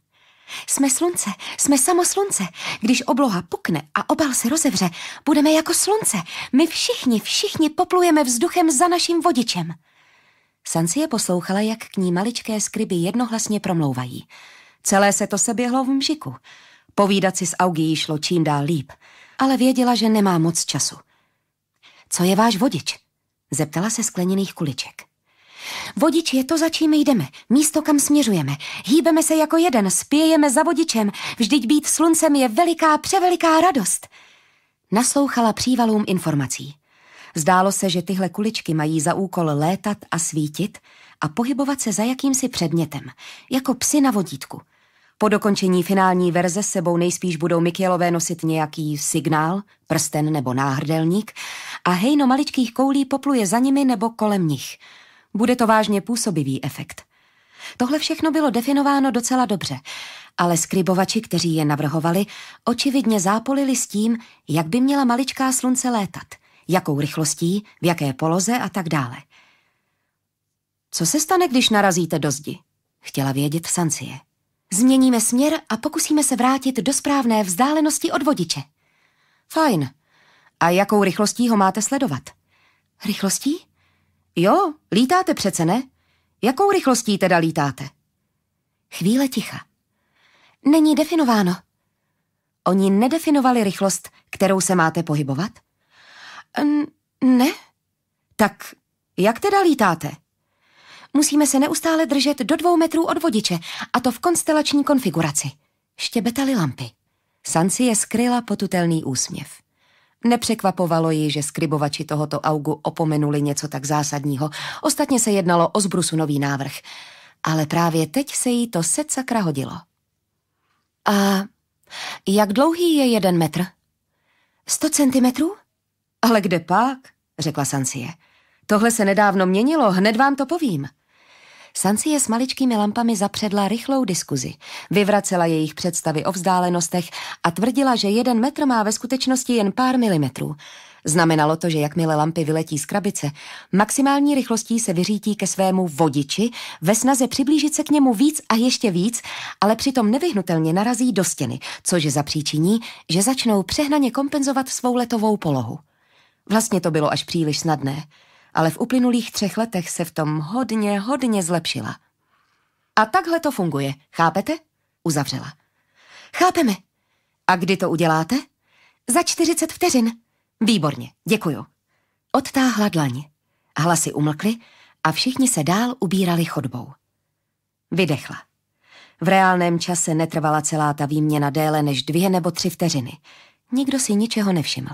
Jsme slunce, jsme samo slunce. Když obloha pukne a obal se rozevře, budeme jako slunce. My všichni, všichni poplujeme vzduchem za naším vodičem. Sansie poslouchala, jak k ní maličké skryby jednohlasně promlouvají. Celé se to seběhlo v mžiku. Povídat si s Augií šlo čím dál líp, ale věděla, že nemá moc času. Co je váš vodič? Zeptala se skleněných kuliček. Vodič je to, za čím jdeme, místo, kam směřujeme. Hýbeme se jako jeden, spějeme za vodičem, vždyť být sluncem je veliká, převeliká radost. Naslouchala přívalům informací. Zdálo se, že tyhle kuličky mají za úkol létat a svítit a pohybovat se za jakýmsi předmětem, jako psy na vodítku – po dokončení finální verze sebou nejspíš budou Mikielové nosit nějaký signál, prsten nebo náhrdelník a hejno maličkých koulí popluje za nimi nebo kolem nich. Bude to vážně působivý efekt. Tohle všechno bylo definováno docela dobře, ale skribovači, kteří je navrhovali, očividně zápolili s tím, jak by měla maličká slunce létat, jakou rychlostí, v jaké poloze a tak dále. Co se stane, když narazíte do zdi? Chtěla vědět Sancie. Změníme směr a pokusíme se vrátit do správné vzdálenosti od vodiče. Fajn. A jakou rychlostí ho máte sledovat? Rychlostí? Jo, lítáte přece, ne? Jakou rychlostí teda lítáte? Chvíle ticha. Není definováno. Oni nedefinovali rychlost, kterou se máte pohybovat? N- ne. Tak jak teda lítáte? musíme se neustále držet do dvou metrů od vodiče, a to v konstelační konfiguraci. Štěbetaly lampy. Sansi je skryla potutelný úsměv. Nepřekvapovalo ji, že skribovači tohoto augu opomenuli něco tak zásadního. Ostatně se jednalo o zbrusu nový návrh. Ale právě teď se jí to sakra hodilo. A jak dlouhý je jeden metr? Sto centimetrů? Ale kde pak? řekla Sansie. Tohle se nedávno měnilo, hned vám to povím. Sansi je s maličkými lampami zapředla rychlou diskuzi, vyvracela jejich představy o vzdálenostech a tvrdila, že jeden metr má ve skutečnosti jen pár milimetrů. Znamenalo to, že jakmile lampy vyletí z krabice, maximální rychlostí se vyřítí ke svému vodiči ve snaze přiblížit se k němu víc a ještě víc, ale přitom nevyhnutelně narazí do stěny, což je zapříčiní, že začnou přehnaně kompenzovat svou letovou polohu. Vlastně to bylo až příliš snadné ale v uplynulých třech letech se v tom hodně, hodně zlepšila. A takhle to funguje, chápete? Uzavřela. Chápeme. A kdy to uděláte? Za 40 vteřin. Výborně, děkuju. Odtáhla dlaň. Hlasy umlkly a všichni se dál ubírali chodbou. Vydechla. V reálném čase netrvala celá ta výměna déle než dvě nebo tři vteřiny. Nikdo si ničeho nevšiml.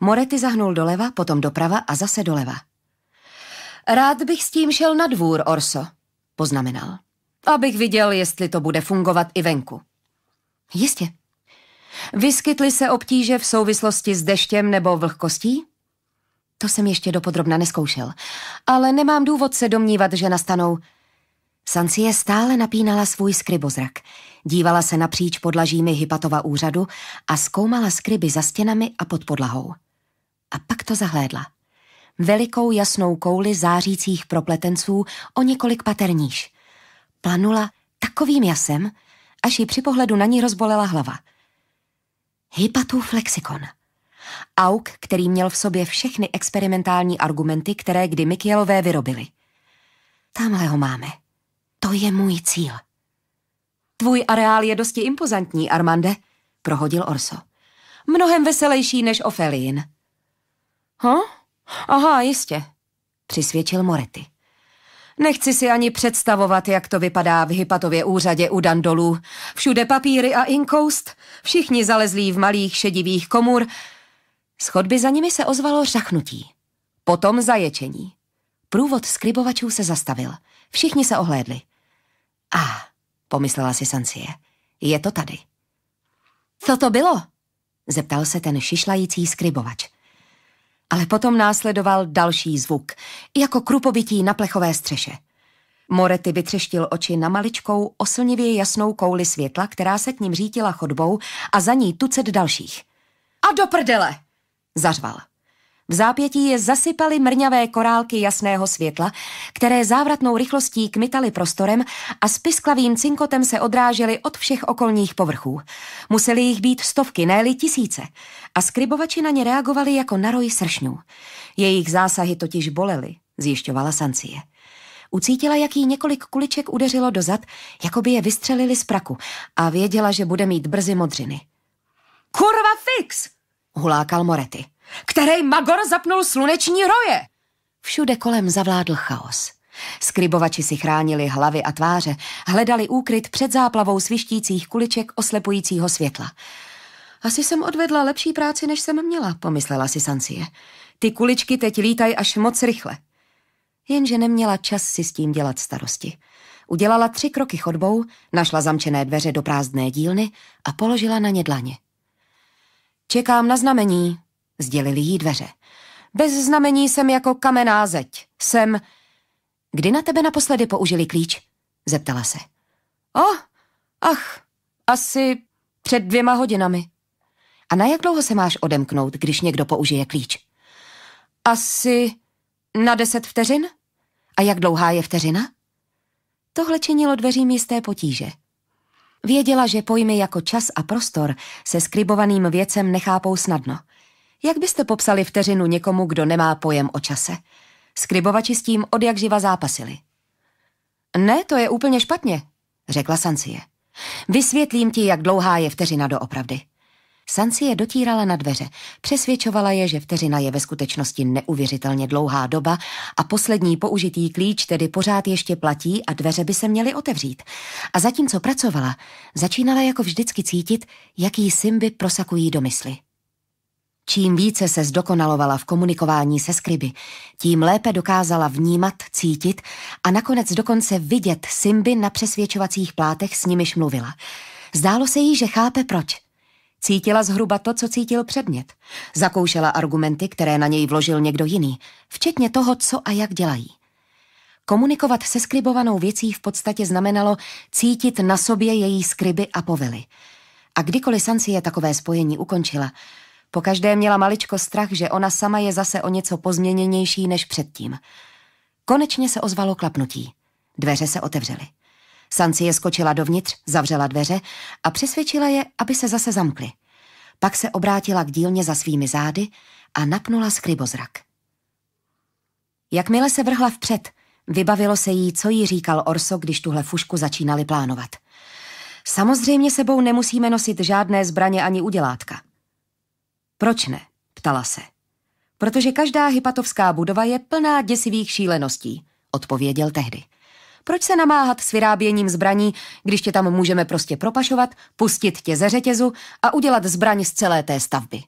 Morety zahnul doleva, potom doprava a zase doleva. Rád bych s tím šel na dvůr, Orso, poznamenal. Abych viděl, jestli to bude fungovat i venku. Jistě. Vyskytly se obtíže v souvislosti s deštěm nebo vlhkostí? To jsem ještě dopodrobna neskoušel, ale nemám důvod se domnívat, že nastanou. Sancie stále napínala svůj skrybozrak. Dívala se napříč podlažími Hypatova úřadu a zkoumala skryby za stěnami a pod podlahou. A pak to zahlédla velikou jasnou kouli zářících propletenců o několik paterníž. Planula takovým jasem, až ji při pohledu na ní rozbolela hlava. Hypatův flexikon. Auk, který měl v sobě všechny experimentální argumenty, které kdy Mikielové vyrobili. Tamhle ho máme. To je můj cíl. Tvůj areál je dosti impozantní, Armande, prohodil Orso. Mnohem veselější než Ofelin. Ho? Huh? Aha, jistě, přisvědčil Morety. Nechci si ani představovat, jak to vypadá v Hypatově úřadě u Dandolů. Všude papíry a inkoust, všichni zalezlí v malých šedivých komůr. Schodby za nimi se ozvalo řachnutí. Potom zaječení. Průvod skribovačů se zastavil. Všichni se ohlédli. A, ah, pomyslela si Sancie, je to tady. Co to bylo? Zeptal se ten šišlající skribovač ale potom následoval další zvuk, jako krupobití na plechové střeše. Morety vytřeštil oči na maličkou, oslnivě jasnou kouli světla, která se k ním řítila chodbou a za ní tucet dalších. A do prdele! Zařval. V zápětí je zasypaly mrňavé korálky jasného světla, které závratnou rychlostí kmitaly prostorem a s pisklavým cinkotem se odrážely od všech okolních povrchů. Museli jich být stovky, ne tisíce. A skribovači na ně reagovali jako na roj sršňů. Jejich zásahy totiž bolely, zjišťovala Sancie. Ucítila, jak jí několik kuliček udeřilo dozad, jako by je vystřelili z praku a věděla, že bude mít brzy modřiny. Kurva fix! hulákal Morety který Magor zapnul sluneční roje. Všude kolem zavládl chaos. Skribovači si chránili hlavy a tváře, hledali úkryt před záplavou svištících kuliček oslepujícího světla. Asi jsem odvedla lepší práci, než jsem měla, pomyslela si Sancie. Ty kuličky teď lítají až moc rychle. Jenže neměla čas si s tím dělat starosti. Udělala tři kroky chodbou, našla zamčené dveře do prázdné dílny a položila na ně dlaně. Čekám na znamení, sdělili jí dveře. Bez znamení jsem jako kamená zeď. Jsem... Kdy na tebe naposledy použili klíč? Zeptala se. O, oh, ach, asi před dvěma hodinami. A na jak dlouho se máš odemknout, když někdo použije klíč? Asi na deset vteřin? A jak dlouhá je vteřina? Tohle činilo dveřím jisté potíže. Věděla, že pojmy jako čas a prostor se skribovaným věcem nechápou snadno – jak byste popsali vteřinu někomu, kdo nemá pojem o čase? Skribovači s tím jak živa zápasili. Ne, to je úplně špatně, řekla Sancie. Vysvětlím ti, jak dlouhá je vteřina doopravdy. Sancie dotírala na dveře, přesvědčovala je, že vteřina je ve skutečnosti neuvěřitelně dlouhá doba a poslední použitý klíč tedy pořád ještě platí a dveře by se měly otevřít. A zatímco pracovala, začínala jako vždycky cítit, jaký symby prosakují do mysli. Čím více se zdokonalovala v komunikování se skryby, tím lépe dokázala vnímat, cítit a nakonec dokonce vidět Simby na přesvědčovacích plátech, s nimiž mluvila. Zdálo se jí, že chápe proč. Cítila zhruba to, co cítil předmět. Zakoušela argumenty, které na něj vložil někdo jiný, včetně toho, co a jak dělají. Komunikovat se skribovanou věcí v podstatě znamenalo cítit na sobě její skryby a povely. A kdykoliv Sansie takové spojení ukončila, po každé měla maličko strach, že ona sama je zase o něco pozměněnější než předtím. Konečně se ozvalo klapnutí. Dveře se otevřely. je skočila dovnitř, zavřela dveře a přesvědčila je, aby se zase zamkly. Pak se obrátila k dílně za svými zády a napnula skrybozrak. Jakmile se vrhla vpřed, vybavilo se jí, co jí říkal Orso, když tuhle fušku začínali plánovat. Samozřejmě sebou nemusíme nosit žádné zbraně ani udělátka. Proč ne? ptala se. Protože každá hypatovská budova je plná děsivých šíleností, odpověděl tehdy. Proč se namáhat s vyráběním zbraní, když tě tam můžeme prostě propašovat, pustit tě ze řetězu a udělat zbraň z celé té stavby?